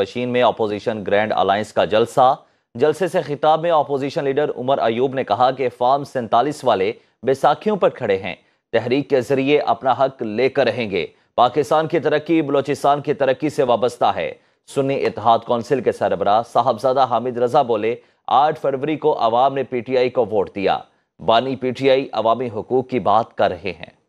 पशीन में opposition grand alliance का जलसा जलसे से खिताब में अपोजिशन लीडर उमर अयूब ने कहा कि फार्म सैंतालीस वाले बैसाखियों पर खड़े हैं तहरीक के जरिए अपना हक लेकर रहेंगे पाकिस्तान की तरक्की बलोचिस्तान की तरक्की से वाबस्ता है सुन्नी इतिहाद कौंसिल के सरबराह साहबजादा हामिद रजा बोले आठ फरवरी को अवाम ने पीटीआई को वोट दिया बानी पीटीआई अवामी हकूक की बात कर रहे हैं